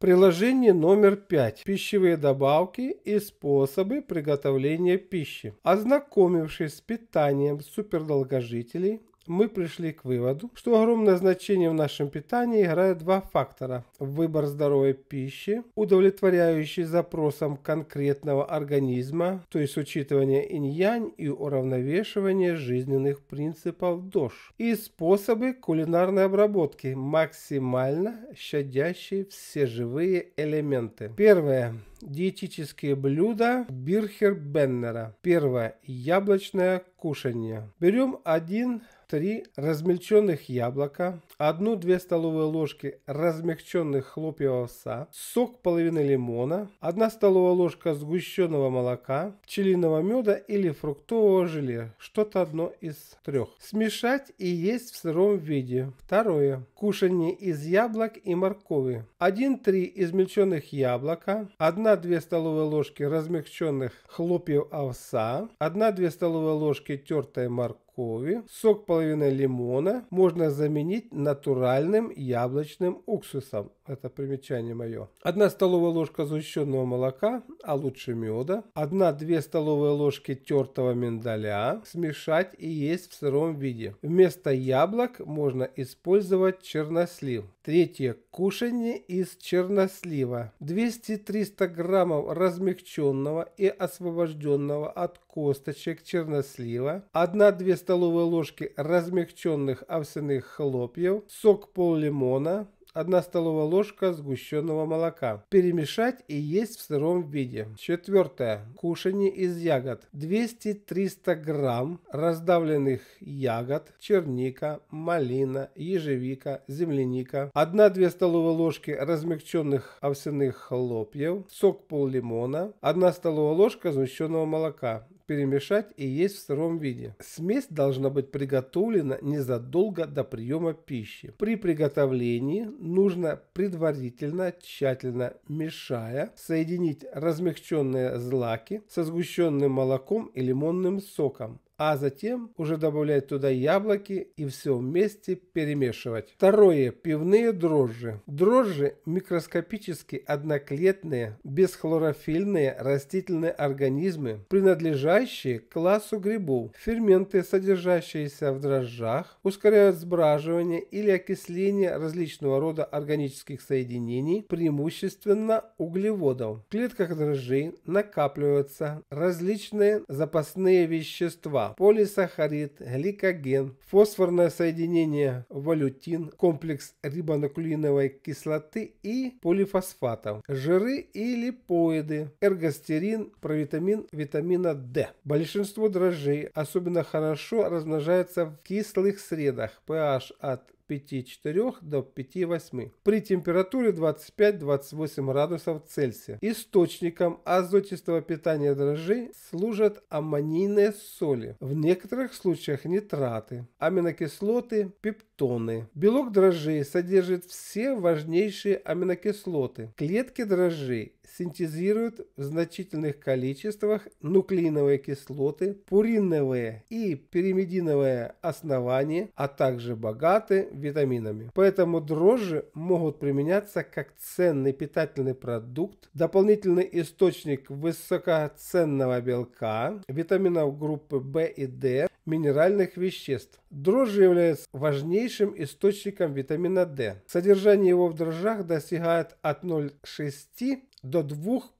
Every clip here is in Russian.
Приложение номер 5. Пищевые добавки и способы приготовления пищи. Ознакомившись с питанием супердолгожителей, мы пришли к выводу, что огромное значение в нашем питании играют два фактора. Выбор здоровой пищи, удовлетворяющий запросам конкретного организма, то есть учитывание инь-янь и уравновешивание жизненных принципов дож И способы кулинарной обработки, максимально щадящие все живые элементы. Первое диетические блюда Бирхер Беннера. Первое – яблочное кушанье. Берем один 3 размельченных яблока, 1-2 столовые ложки размягченных хлопьев овса, сок половины лимона, 1 столовая ложка сгущенного молока, пчелиного меда или фруктового желе, что-то одно из трех. Смешать и есть в сыром виде. Второе. Кушание из яблок и моркови. 1-3 измельченных яблока, 1-2 столовые ложки размягченных хлопьев овса, 1-2 столовые ложки тертой моркови, моркови, сок половины лимона можно заменить натуральным яблочным уксусом это примечание мое. 1 столовая ложка сгущенного молока, а лучше меда. 1-2 столовые ложки тертого миндаля. Смешать и есть в сыром виде. Вместо яблок можно использовать чернослив. Третье кушание из чернослива. 200-300 граммов размягченного и освобожденного от косточек чернослива. 1-2 столовые ложки размягченных овсяных хлопьев. Сок пол лимона. 1 столовая ложка сгущенного молока. Перемешать и есть в сыром виде. Четвертое. Кушание из ягод. 200-300 грамм раздавленных ягод, черника, малина, ежевика, земляника. 1-2 столовые ложки размягченных овсяных хлопьев, сок пол лимона, 1 столовая ложка сгущенного молока перемешать и есть в сыром виде. Смесь должна быть приготовлена незадолго до приема пищи. При приготовлении нужно предварительно тщательно мешая соединить размягченные злаки со сгущенным молоком и лимонным соком а затем уже добавлять туда яблоки и все вместе перемешивать. Второе. Пивные дрожжи. Дрожжи микроскопически одноклетные, бесхлорофильные растительные организмы, принадлежащие классу грибов. Ферменты, содержащиеся в дрожжах, ускоряют сбраживание или окисление различного рода органических соединений, преимущественно углеводов. В клетках дрожжей накапливаются различные запасные вещества, полисахарид, гликоген, фосфорное соединение валютин, комплекс рибонуклеиновой кислоты и полифосфатов, жиры и липоиды, эргостерин, провитамин витамина D. Большинство дрожжей особенно хорошо размножается в кислых средах pH от 5,4 до 5,8 при температуре 25-28 градусов Цельсия. Источником азотистого питания дрожжей служат аммонийные соли, в некоторых случаях нитраты, аминокислоты, пептоны. Белок дрожжей содержит все важнейшие аминокислоты. Клетки дрожжей синтезируют в значительных количествах нуклеиновые кислоты, пуриновые и пиримидиновые основания, а также богаты витаминами. Поэтому дрожжи могут применяться как ценный питательный продукт, дополнительный источник высокоценного белка, витаминов группы В и D, минеральных веществ. Дрожжи являются важнейшим источником витамина D. Содержание его в дрожжах достигает от 0,6 до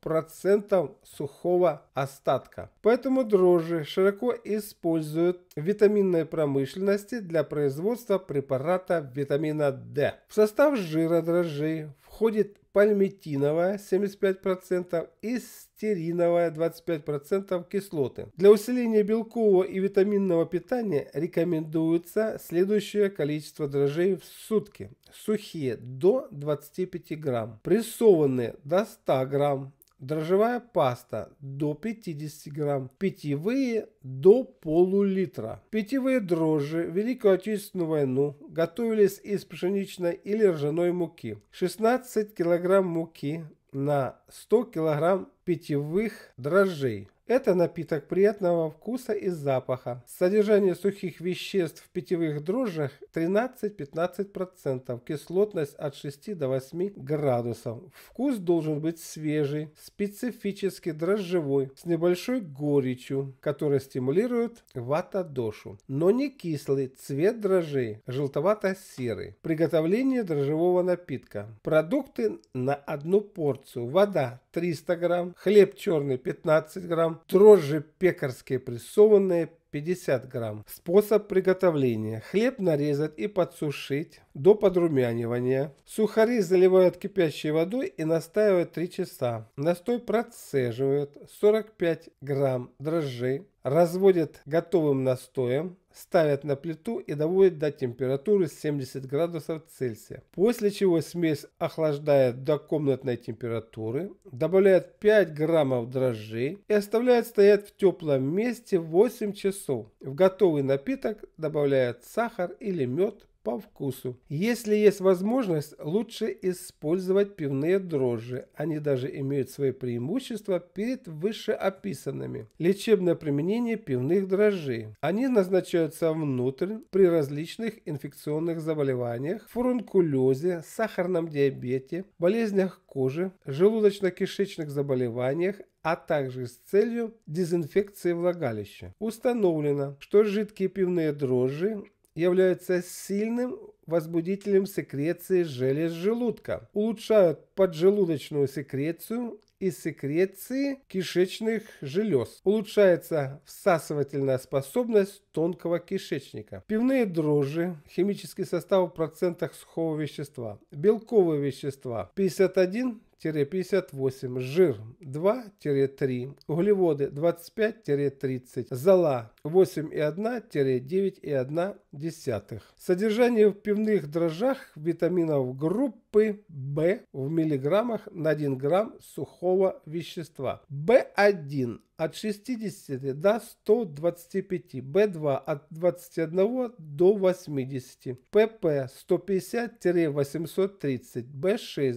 2% сухого остатка. Поэтому дрожжи широко используют в витаминной промышленности для производства препарата витамина D. В состав жира дрожжей входит пальмитиновая 75% и стериновая 25% кислоты. Для усиления белкового и витаминного питания рекомендуется следующее количество дрожжей в сутки. Сухие до 25 грамм, прессованные до 100 грамм, дрожжевая паста до 50 грамм, питьевые до полулитра. Питьевые дрожжи в Великую Отечественную войну готовились из пшеничной или ржаной муки. 16 килограмм муки на 100 килограмм питьевых дрожжей. Это напиток приятного вкуса и запаха. Содержание сухих веществ в питьевых дрожжах 13-15%, кислотность от 6 до 8 градусов. Вкус должен быть свежий, специфически дрожжевой, с небольшой горечью, которая стимулирует вата-дошу. Но не кислый, цвет дрожжей желтовато-серый. Приготовление дрожжевого напитка. Продукты на одну порцию. Вода 300 грамм, хлеб черный 15 грамм, дрожжи пекарские прессованные 50 грамм. Способ приготовления. Хлеб нарезать и подсушить до подрумянивания. Сухари заливают кипящей водой и настаивают 3 часа. Настой процеживают 45 грамм дрожжей, разводят готовым настоем, ставят на плиту и доводят до температуры 70 градусов Цельсия. После чего смесь охлаждает до комнатной температуры, добавляет 5 граммов дрожжей и оставляет стоять в теплом месте 8 часов. В готовый напиток добавляют сахар или мед, по вкусу. Если есть возможность, лучше использовать пивные дрожжи. Они даже имеют свои преимущества перед вышеописанными. Лечебное применение пивных дрожжей. Они назначаются внутрь при различных инфекционных заболеваниях, фурункулезе, сахарном диабете, болезнях кожи, желудочно-кишечных заболеваниях, а также с целью дезинфекции влагалища. Установлено, что жидкие пивные дрожжи являются сильным возбудителем секреции желез желудка, улучшают поджелудочную секрецию и секреции кишечных желез. Улучшается всасывательная способность тонкого кишечника. Пивные дрожжи, химический состав в процентах сухого вещества. Белковые вещества 51 58 жир 2-3, углеводы 25-30, зола 8,1-9,1. Содержание в пивных дрожжах витаминов группы В в миллиграммах на 1 грамм сухого такого вещества. B1 от 60 до 125, B2 от 21 до 80, PP 150-830, B6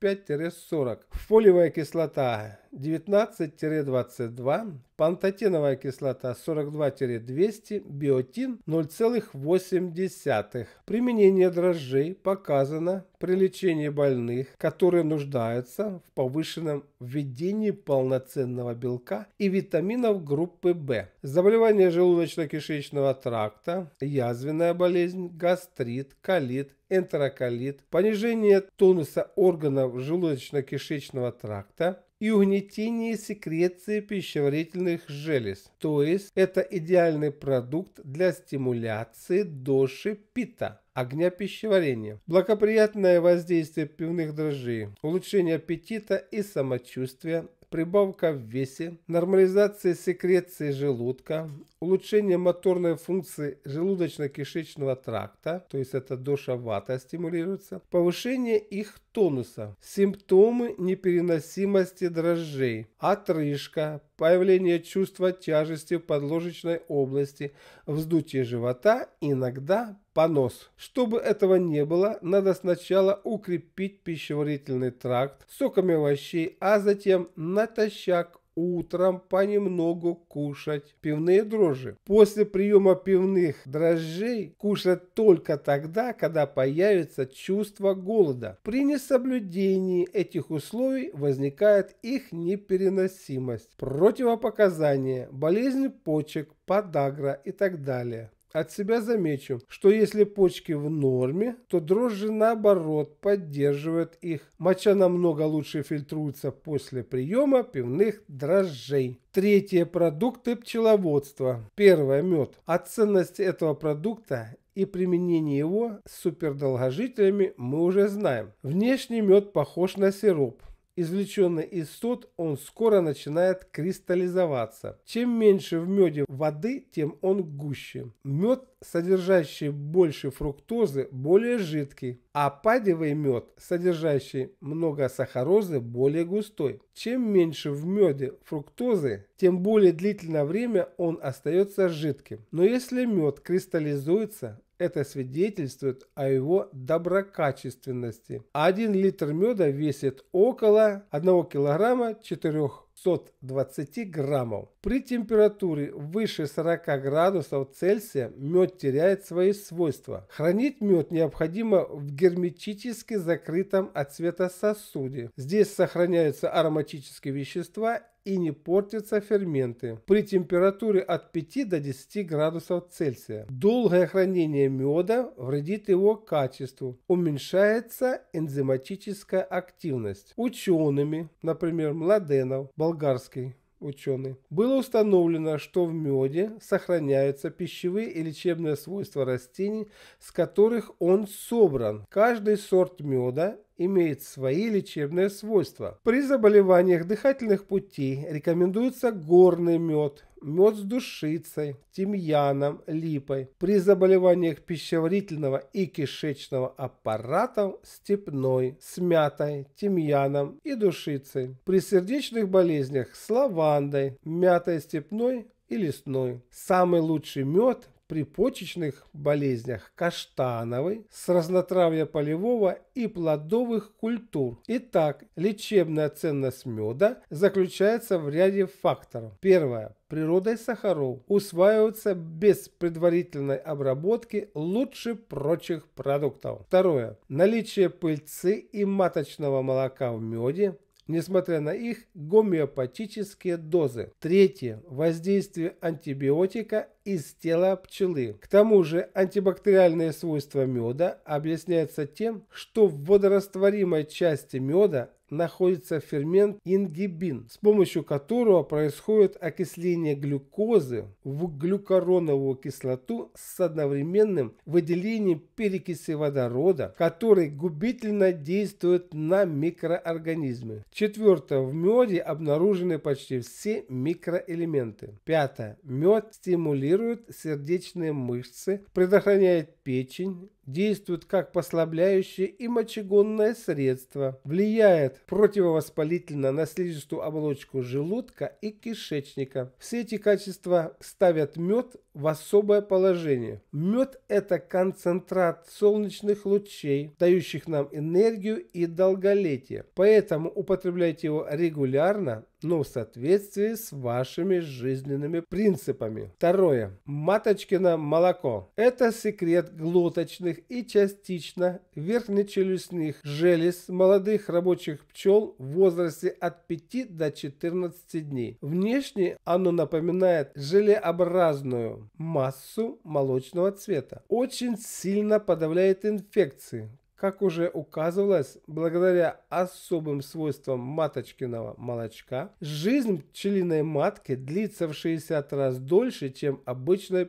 25-40, фолиевая кислота 19-22, пантотеновая кислота 42-200, биотин 0,8. Применение дрожжей показано при лечении больных, которые нуждаются в повышенном введении полноценного белка и витаминов группы В. Заболевания желудочно-кишечного тракта, язвенная болезнь, гастрит, колит, энтероколит, понижение тонуса органов желудочно-кишечного тракта, и угнетение секреции пищеварительных желез. То есть это идеальный продукт для стимуляции доши пита, огня пищеварения, благоприятное воздействие пивных дрожжей, улучшение аппетита и самочувствия прибавка в весе, нормализация секреции желудка, улучшение моторной функции желудочно-кишечного тракта, то есть это доша вата стимулируется, повышение их тонуса, симптомы непереносимости дрожжей, отрыжка, появление чувства тяжести в подложечной области, вздутие живота, иногда понос. Чтобы этого не было, надо сначала укрепить пищеварительный тракт соками овощей, а затем натощак утром понемногу кушать пивные дрожжи. После приема пивных дрожжей кушать только тогда, когда появится чувство голода. При несоблюдении этих условий возникает их непереносимость, противопоказания, болезнь почек, подагра и так далее. От себя замечу, что если почки в норме, то дрожжи наоборот поддерживают их. Моча намного лучше фильтруется после приема пивных дрожжей. Третье – продукты пчеловодства. Первое – мед. О ценности этого продукта и применение его с супердолгожителями мы уже знаем. Внешний мед похож на сироп извлеченный из сот, он скоро начинает кристаллизоваться. Чем меньше в меде воды, тем он гуще. Мед, содержащий больше фруктозы, более жидкий, а падевый мед, содержащий много сахарозы, более густой. Чем меньше в меде фруктозы, тем более длительное время он остается жидким. Но если мед кристаллизуется, это свидетельствует о его доброкачественности. Один литр меда весит около 1 килограмма 420 граммов. При температуре выше 40 градусов Цельсия мед теряет свои свойства. Хранить мед необходимо в герметически закрытом от света сосуде. Здесь сохраняются ароматические вещества и не портятся ферменты при температуре от 5 до 10 градусов Цельсия. Долгое хранение меда вредит его качеству, уменьшается энзиматическая активность. Учеными, например, Младенов, болгарский, ученый. Было установлено, что в меде сохраняются пищевые и лечебные свойства растений, с которых он собран. Каждый сорт меда имеет свои лечебные свойства. При заболеваниях дыхательных путей рекомендуется горный мед, мед с душицей, тимьяном, липой. При заболеваниях пищеварительного и кишечного аппарата степной, с мятой, тимьяном и душицей. При сердечных болезнях с лавандой, мятой степной и лесной. Самый лучший мед при почечных болезнях каштановой, с разнотравья полевого и плодовых культур. Итак, лечебная ценность меда заключается в ряде факторов. Первое. Природой сахаров усваиваются без предварительной обработки лучше прочих продуктов. Второе. Наличие пыльцы и маточного молока в меде несмотря на их гомеопатические дозы. Третье. Воздействие антибиотика из тела пчелы. К тому же антибактериальные свойства меда объясняются тем, что в водорастворимой части меда находится фермент ингибин, с помощью которого происходит окисление глюкозы в глюкороновую кислоту с одновременным выделением перекиси водорода, который губительно действует на микроорганизмы. Четвертое. В меде обнаружены почти все микроэлементы. Пятое. Мед стимулирует стимулирует сердечные мышцы, предохраняет печень, действует как послабляющее и мочегонное средство, влияет противовоспалительно на слизистую оболочку желудка и кишечника. Все эти качества ставят мед в особое положение. Мед – это концентрат солнечных лучей, дающих нам энергию и долголетие. Поэтому употребляйте его регулярно, но в соответствии с вашими жизненными принципами. Второе. Маточкино молоко. Это секрет глоточных и частично верхнечелюстных желез молодых рабочих пчел в возрасте от 5 до 14 дней. Внешне оно напоминает желеобразную массу молочного цвета. Очень сильно подавляет инфекции, как уже указывалось, благодаря особым свойствам маточкиного молочка, жизнь пчелиной матки длится в 60 раз дольше, чем обычной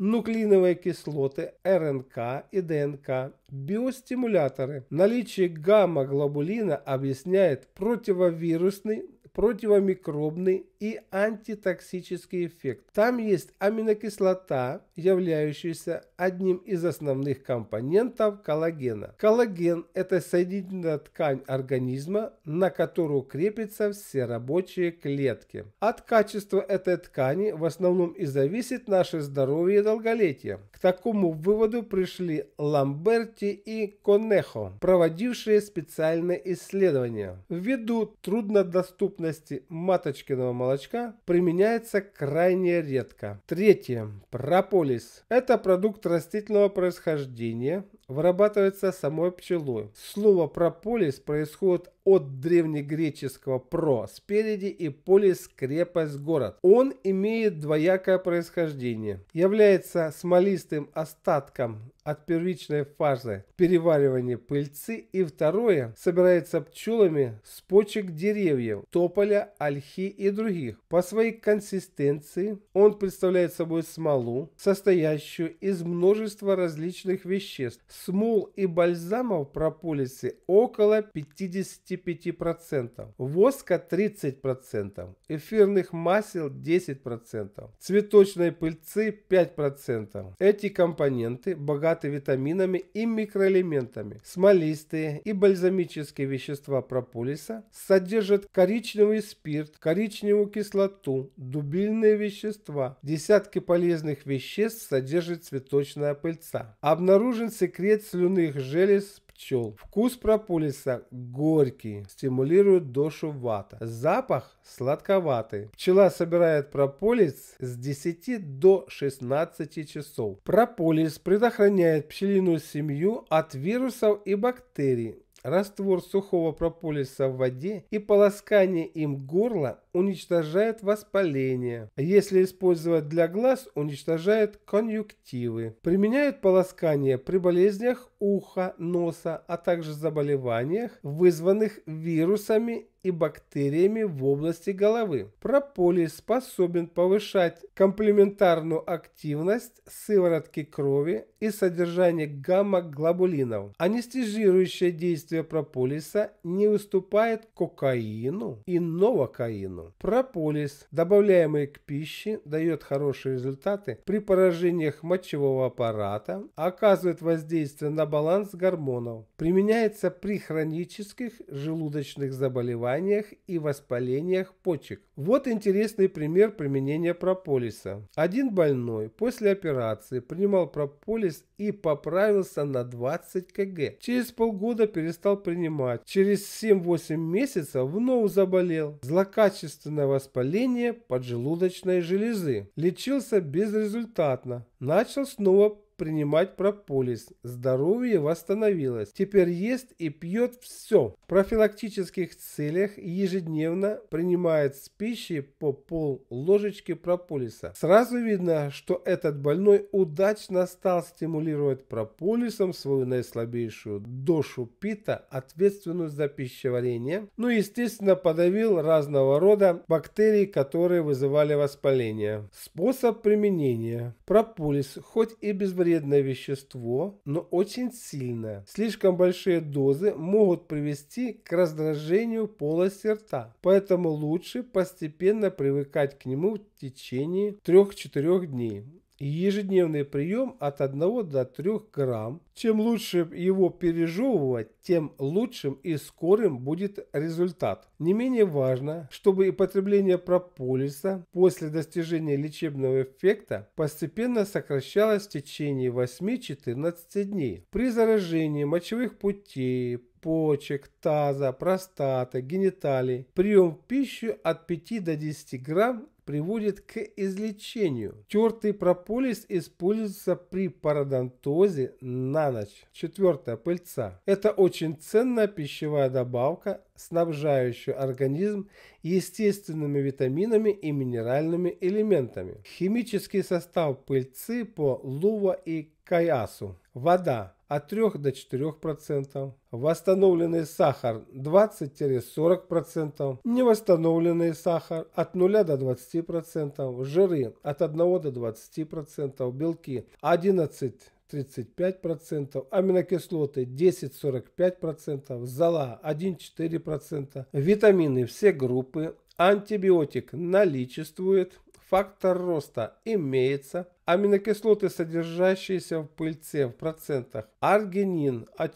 нуклеиновые кислоты, РНК и ДНК, биостимуляторы. Наличие гамма-глобулина объясняет противовирусный противомикробный и антитоксический эффект. Там есть аминокислота, являющаяся одним из основных компонентов коллагена. Коллаген – это соединительная ткань организма, на которую крепятся все рабочие клетки. От качества этой ткани в основном и зависит наше здоровье и долголетие. К такому выводу пришли Ламберти и Конехо, проводившие специальные исследования. Ввиду труднодоступности доступности маточкиного молочка применяется крайне редко. Третье. Прополис. Это продукт растительного происхождения, вырабатывается самой пчелой. Слово прополис происходит от древнегреческого «про» – спереди и «полис» – крепость, город. Он имеет двоякое происхождение. Является смолистым остатком от первичной фазы переваривания пыльцы и второе собирается пчелами с почек деревьев, тополя, ольхи и других. По своей консистенции он представляет собой смолу, состоящую из множества различных веществ, Смол и бальзамов прополисы около 55%, воска 30%, эфирных масел 10%, цветочной пыльцы 5%. Эти компоненты богаты витаминами и микроэлементами. Смолистые и бальзамические вещества прополиса содержат коричневый спирт, коричневую кислоту, дубильные вещества. Десятки полезных веществ содержит цветочная пыльца. Обнаружен секрет секрет слюных желез пчел. Вкус прополиса горький, стимулирует дошу вата. Запах сладковатый. Пчела собирает прополис с 10 до 16 часов. Прополис предохраняет пчелиную семью от вирусов и бактерий Раствор сухого прополиса в воде и полоскание им горла уничтожает воспаление. Если использовать для глаз, уничтожает конъюнктивы. Применяют полоскание при болезнях уха, носа, а также заболеваниях, вызванных вирусами и бактериями в области головы. Прополис способен повышать комплементарную активность сыворотки крови и содержание гамма-глобулинов. Анестезирующее действие прополиса не уступает кокаину и новокаину. Прополис, добавляемый к пище, дает хорошие результаты при поражениях мочевого аппарата, оказывает воздействие на баланс гормонов, применяется при хронических желудочных заболеваниях заболеваниях и воспалениях почек. Вот интересный пример применения прополиса. Один больной после операции принимал прополис и поправился на 20 кг. Через полгода перестал принимать. Через 7-8 месяцев вновь заболел. Злокачественное воспаление поджелудочной железы. Лечился безрезультатно. Начал снова принимать прополис. Здоровье восстановилось. Теперь ест и пьет все. В профилактических целях ежедневно принимает с пищи по пол ложечки прополиса. Сразу видно, что этот больной удачно стал стимулировать прополисом свою наислабейшую дошу пита, ответственную за пищеварение. Ну и, естественно, подавил разного рода бактерии, которые вызывали воспаление. Способ применения. Прополис, хоть и безвредный вредное вещество, но очень сильное. Слишком большие дозы могут привести к раздражению полости рта, поэтому лучше постепенно привыкать к нему в течение 3-4 дней ежедневный прием от 1 до 3 грамм. Чем лучше его пережевывать, тем лучшим и скорым будет результат. Не менее важно, чтобы и потребление прополиса после достижения лечебного эффекта постепенно сокращалось в течение 8-14 дней. При заражении мочевых путей, почек, таза, простаты, гениталий. Прием в пищу от 5 до 10 грамм приводит к излечению. Тертый прополис используется при пародонтозе на ночь. Четвертое. Пыльца. Это очень ценная пищевая добавка, снабжающая организм естественными витаминами и минеральными элементами. Химический состав пыльцы по Лува и Каясу. Вода от 3 до 4%, восстановленный сахар 20-40%, невосстановленный сахар от 0 до 20%, жиры от 1 до 20%, белки 11 35%, аминокислоты 10-45%, зола 1-4%, витамины все группы, антибиотик наличествует, фактор роста имеется, аминокислоты, содержащиеся в пыльце в процентах, аргинин от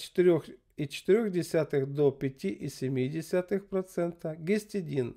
и 4,4 до 5,7%, гистидин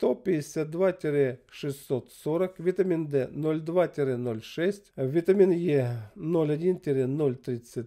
152-640, витамин D 02-06, витамин Е 01-033,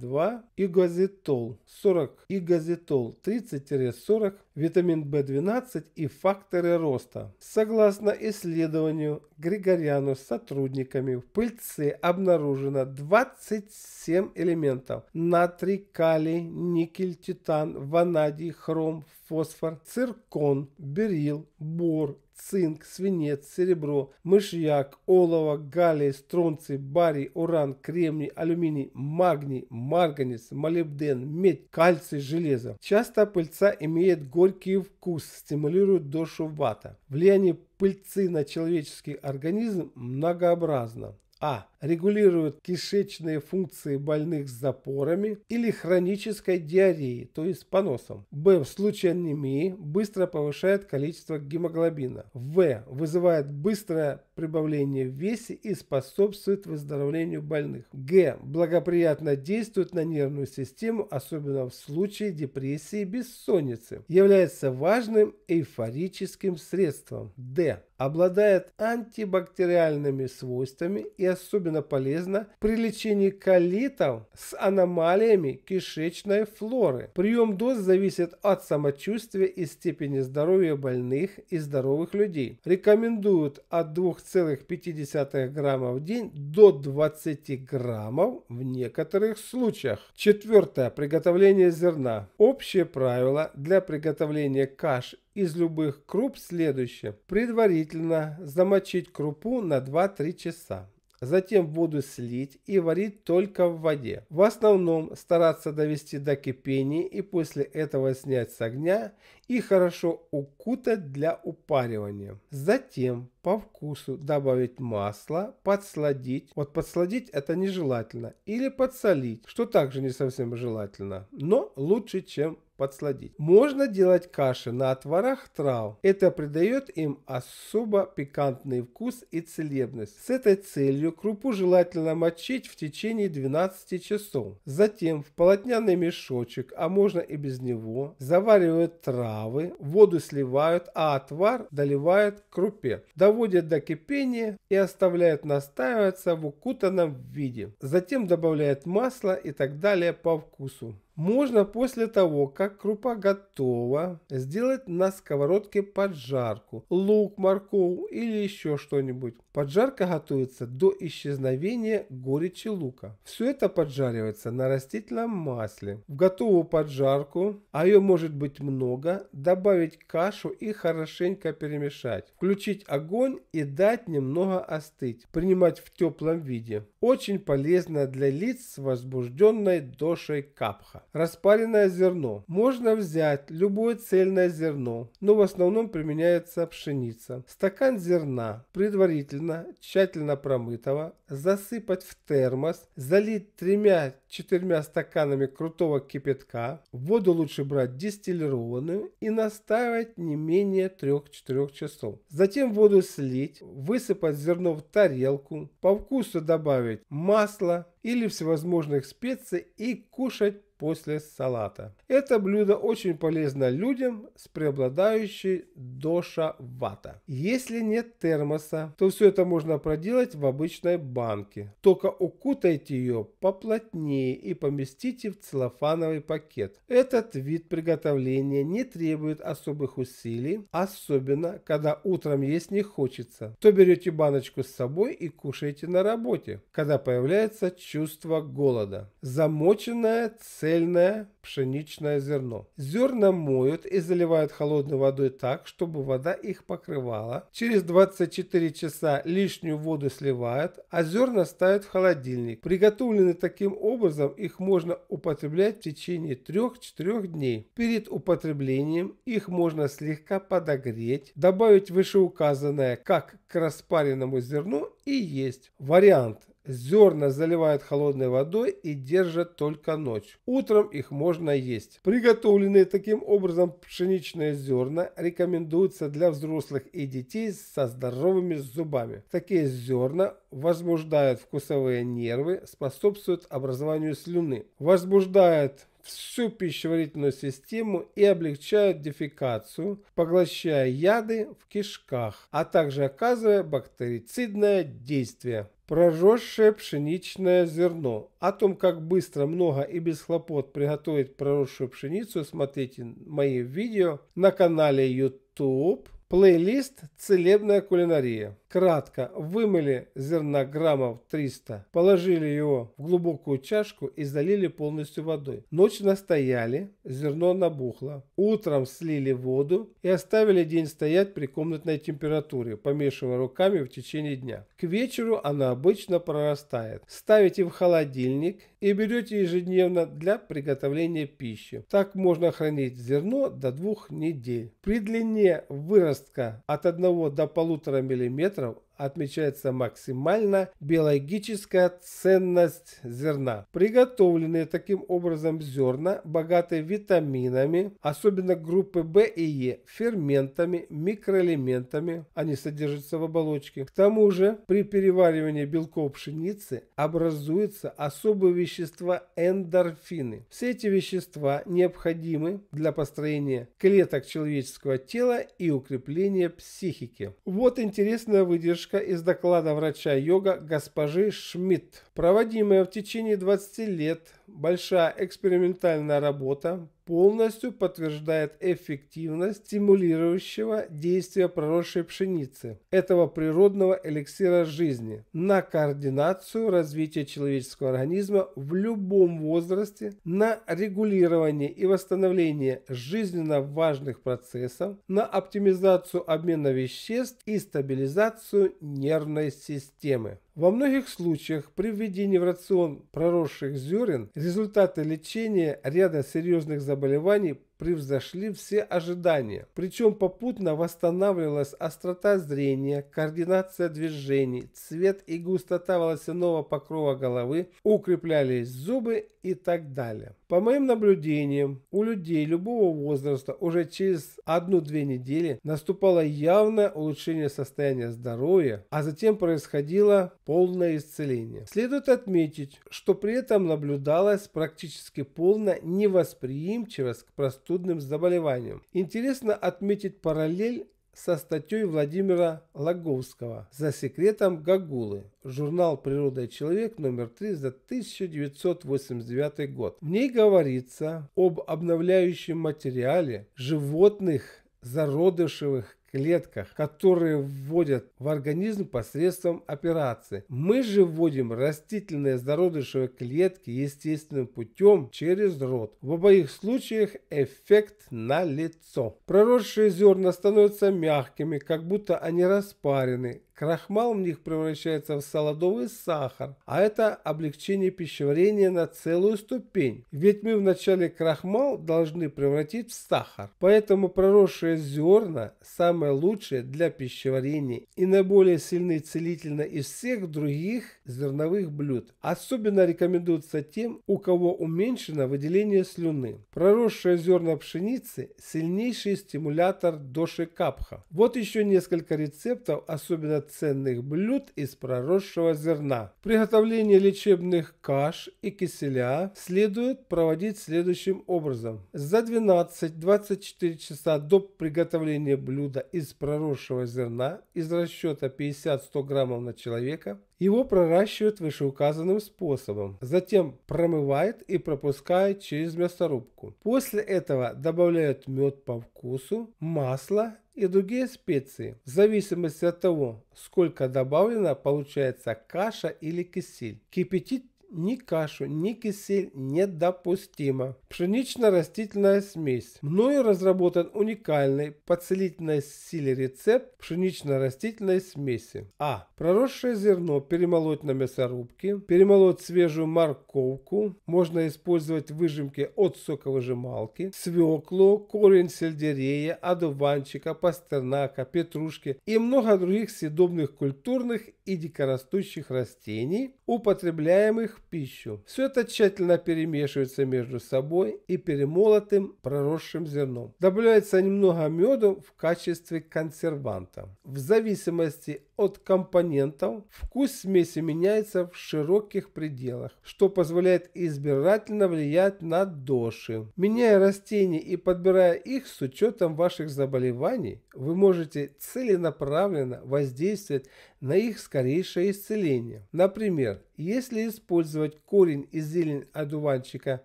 2 игозитол 40 игозитол 30-40 витамин В12 и факторы роста. Согласно исследованию Григоряну с сотрудниками в пыльце обнаружено 27 элементов натрий, калий, никель, титан, ванадий, хром, фосфор, циркон, берил, бор, цинк, свинец, серебро, мышьяк, олово, галлий, стронций, барий, уран, кремний, алюминий, магний, марганец, молибден, медь, кальций, железо. Часто пыльца имеет горький вкус, стимулирует душу вата. Влияние пыльцы на человеческий организм многообразно а. Регулирует кишечные функции больных с запорами или хронической диареей, то есть поносом. Б. В случае анемии быстро повышает количество гемоглобина. В. Вызывает быстрое прибавление в весе и способствует выздоровлению больных. Г. Благоприятно действует на нервную систему, особенно в случае депрессии и бессонницы. Является важным эйфорическим средством. Д. Обладает антибактериальными свойствами и особенно полезно при лечении колитов с аномалиями кишечной флоры. Прием доз зависит от самочувствия и степени здоровья больных и здоровых людей. Рекомендуют от 2 2,5 грамма в день до 20 граммов в некоторых случаях. Четвертое. Приготовление зерна. Общее правило для приготовления каш из любых круп следующее. Предварительно замочить крупу на 2-3 часа затем воду слить и варить только в воде. В основном стараться довести до кипения и после этого снять с огня и хорошо укутать для упаривания. Затем по вкусу добавить масло, подсладить. Вот подсладить это нежелательно. Или подсолить, что также не совсем желательно, но лучше, чем подсладить. Можно делать каши на отварах трав. Это придает им особо пикантный вкус и целебность. С этой целью крупу желательно мочить в течение 12 часов. Затем в полотняный мешочек, а можно и без него, заваривают травы, воду сливают, а отвар доливают к крупе. Доводят до кипения и оставляют настаиваться в укутанном виде. Затем добавляют масло и так далее по вкусу. Можно после того, как крупа готова, сделать на сковородке поджарку, лук, морковь или еще что-нибудь. Поджарка готовится до исчезновения горечи лука. Все это поджаривается на растительном масле. В готовую поджарку, а ее может быть много, добавить кашу и хорошенько перемешать. Включить огонь и дать немного остыть. Принимать в теплом виде. Очень полезно для лиц с возбужденной дошей капха. Распаренное зерно. Можно взять любое цельное зерно, но в основном применяется пшеница. Стакан зерна предварительно тщательно промытого засыпать в термос, залить тремя-четырьмя стаканами крутого кипятка. Воду лучше брать дистиллированную и настаивать не менее 3-4 часов. Затем воду слить, высыпать зерно в тарелку, по вкусу добавить масло или всевозможных специй и кушать после салата. Это блюдо очень полезно людям с преобладающей доша вата. Если нет термоса, то все это можно проделать в обычной банке. Только укутайте ее поплотнее и поместите в целлофановый пакет. Этот вид приготовления не требует особых усилий, особенно когда утром есть не хочется. То берете баночку с собой и кушаете на работе, когда появляется чувство голода. Замоченная цель цельное пшеничное зерно. Зерна моют и заливают холодной водой так, чтобы вода их покрывала. Через 24 часа лишнюю воду сливают, а зерна ставят в холодильник. Приготовленные таким образом их можно употреблять в течение 3-4 дней. Перед употреблением их можно слегка подогреть, добавить вышеуказанное как к распаренному зерну и есть. Вариант Зерна заливают холодной водой и держат только ночь. Утром их можно есть. Приготовленные таким образом пшеничные зерна рекомендуются для взрослых и детей со здоровыми зубами. Такие зерна возбуждают вкусовые нервы, способствуют образованию слюны, возбуждают всю пищеварительную систему и облегчают дефекацию, поглощая яды в кишках, а также оказывая бактерицидное действие. Проросшее пшеничное зерно. О том, как быстро, много и без хлопот приготовить проросшую пшеницу, смотрите мои видео на канале YouTube. Плейлист «Целебная кулинария». Кратко вымыли зерна граммов 300, положили его в глубокую чашку и залили полностью водой. Ночь настояли, зерно набухло. Утром слили воду и оставили день стоять при комнатной температуре, помешивая руками в течение дня. К вечеру она обычно прорастает. Ставите в холодильник и берете ежедневно для приготовления пищи. Так можно хранить зерно до двух недель. При длине выростка от 1 до 1,5 мм отмечается максимально биологическая ценность зерна. Приготовленные таким образом зерна богаты витаминами, особенно группы В и Е, ферментами, микроэлементами, они содержатся в оболочке. К тому же при переваривании белков пшеницы образуются особые вещества эндорфины. Все эти вещества необходимы для построения клеток человеческого тела и укрепления психики. Вот интересная выдержка выдержка из доклада врача-йога госпожи Шмидт, проводимая в течение 20 лет большая экспериментальная работа полностью подтверждает эффективность стимулирующего действия проросшей пшеницы, этого природного эликсира жизни, на координацию развития человеческого организма в любом возрасте, на регулирование и восстановление жизненно важных процессов, на оптимизацию обмена веществ и стабилизацию нервной системы. Во многих случаях при введении в рацион проросших зерен результаты лечения ряда серьезных заболеваний превзошли все ожидания. Причем попутно восстанавливалась острота зрения, координация движений, цвет и густота волосяного покрова головы, укреплялись зубы и так далее. По моим наблюдениям, у людей любого возраста уже через 1-2 недели наступало явное улучшение состояния здоровья, а затем происходило полное исцеление. Следует отметить, что при этом наблюдалась практически полная невосприимчивость к простому простудным заболеванием. Интересно отметить параллель со статьей Владимира Лаговского «За секретом Гагулы», журнал «Природа и человек» номер 3 за 1989 год. В ней говорится об обновляющем материале животных зародышевых клетках, которые вводят в организм посредством операции. Мы же вводим растительные зародышевые клетки естественным путем через рот. В обоих случаях эффект на лицо. Проросшие зерна становятся мягкими, как будто они распарены Крахмал в них превращается в солодовый сахар, а это облегчение пищеварения на целую ступень. Ведь мы вначале крахмал должны превратить в сахар. Поэтому проросшие зерна самое лучшее для пищеварения и наиболее сильные целительно из всех других зерновых блюд. Особенно рекомендуется тем, у кого уменьшено выделение слюны. Проросшие зерна пшеницы – сильнейший стимулятор доши капха. Вот еще несколько рецептов, особенно ценных блюд из проросшего зерна. Приготовление лечебных каш и киселя следует проводить следующим образом. За 12-24 часа до приготовления блюда из проросшего зерна из расчета 50-100 граммов на человека его проращивают вышеуказанным способом, затем промывают и пропускают через мясорубку. После этого добавляют мед по вкусу, масло и другие специи, в зависимости от того, сколько добавлено, получается каша или кисель. Кипятить ни кашу, ни кисель недопустимо. Пшенично-растительная смесь. Мною разработан уникальный по целительной силе рецепт пшенично-растительной смеси. А. Проросшее зерно перемолоть на мясорубке, перемолоть свежую морковку, можно использовать выжимки от соковыжималки, свеклу, корень сельдерея, одуванчика, пастернака, петрушки и много других съедобных культурных и дикорастущих растений, употребляемых их пищу. Все это тщательно перемешивается между собой и перемолотым проросшим зерном. Добавляется немного меду в качестве консерванта. В зависимости от компонентов вкус смеси меняется в широких пределах, что позволяет избирательно влиять на доши. Меняя растения и подбирая их с учетом ваших заболеваний, вы можете целенаправленно воздействовать на их скорейшее исцеление. Например, если использовать корень и зелень одуванчика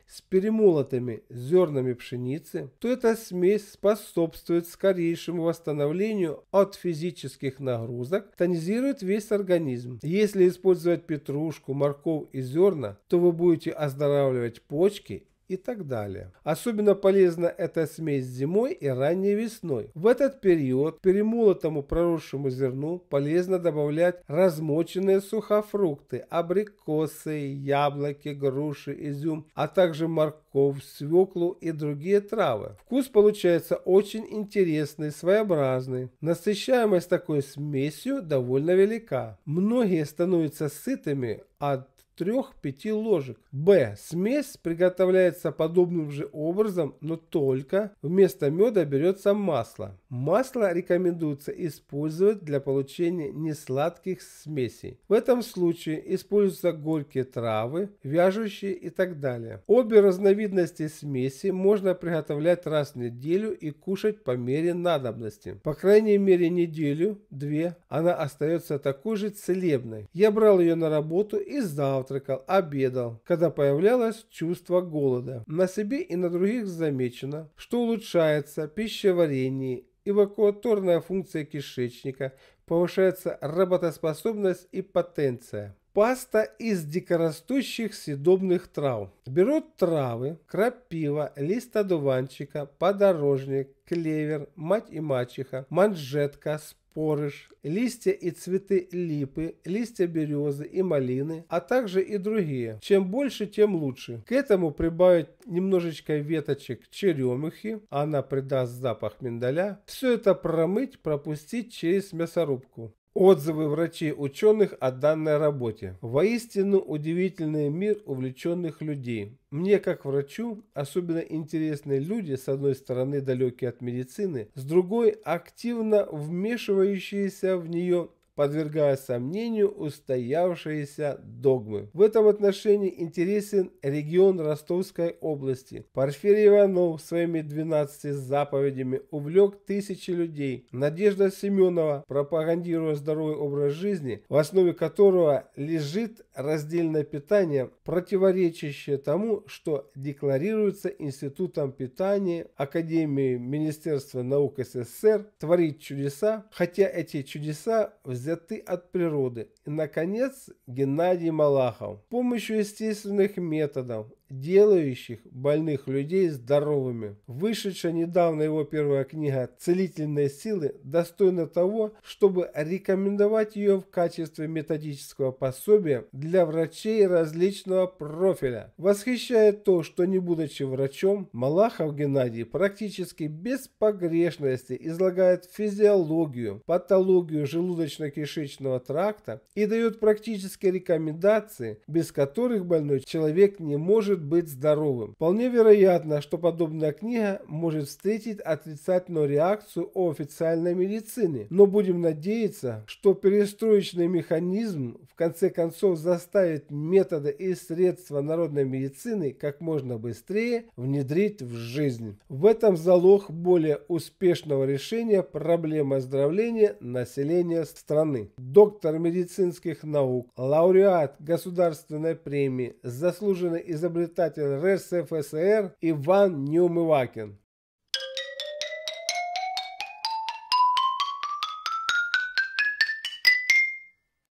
с перемолотыми зернами пшеницы, то эта смесь способствует скорейшему восстановлению от физических нагрузок, тонизирует весь организм. Если использовать петрушку, морковь и зерна, то вы будете оздоравливать почки и так далее. Особенно полезна эта смесь зимой и ранней весной. В этот период перемолотому проросшему зерну полезно добавлять размоченные сухофрукты, абрикосы, яблоки, груши, изюм, а также морковь, свеклу и другие травы. Вкус получается очень интересный, своеобразный. Насыщаемость такой смесью довольно велика. Многие становятся сытыми от 3-5 ложек. Б. Смесь приготовляется подобным же образом, но только вместо меда берется масло. Масло рекомендуется использовать для получения несладких смесей. В этом случае используются горькие травы, вяжущие и так далее. Обе разновидности смеси можно приготовлять раз в неделю и кушать по мере надобности. По крайней мере неделю, две, она остается такой же целебной. Я брал ее на работу и завтра завтракал, обедал, когда появлялось чувство голода. На себе и на других замечено, что улучшается пищеварение, эвакуаторная функция кишечника, повышается работоспособность и потенция. Паста из дикорастущих съедобных трав. Берут травы, крапива, лист одуванчика, подорожник, клевер, мать и мачеха, манжетка, порыш, листья и цветы липы, листья березы и малины, а также и другие. Чем больше, тем лучше. К этому прибавить немножечко веточек черемухи, она придаст запах миндаля. Все это промыть, пропустить через мясорубку. Отзывы врачей-ученых о данной работе. Воистину удивительный мир увлеченных людей. Мне, как врачу, особенно интересны люди, с одной стороны далекие от медицины, с другой активно вмешивающиеся в нее подвергая сомнению устоявшиеся догмы. В этом отношении интересен регион Ростовской области. Порфирий Иванов своими 12 заповедями увлек тысячи людей. Надежда Семенова, пропагандируя здоровый образ жизни, в основе которого лежит раздельное питание, противоречащее тому, что декларируется Институтом питания Академии Министерства наук СССР, творит чудеса, хотя эти чудеса взяты взяты от природы. И, наконец, Геннадий Малахов. С помощью естественных методов делающих больных людей здоровыми. Вышедшая недавно его первая книга «Целительные силы» достойна того, чтобы рекомендовать ее в качестве методического пособия для врачей различного профиля. Восхищает то, что не будучи врачом, Малахов Геннадий практически без погрешности излагает физиологию, патологию желудочно-кишечного тракта и дает практические рекомендации, без которых больной человек не может может быть здоровым. Вполне вероятно, что подобная книга может встретить отрицательную реакцию у официальной медицины, но будем надеяться, что перестроечный механизм в конце концов заставит методы и средства народной медицины как можно быстрее внедрить в жизнь. В этом залог более успешного решения проблемы оздоровления населения страны. Доктор медицинских наук, лауреат Государственной премии, заслуженный изобретатель изобретатель РСФСР Иван Неумывакин.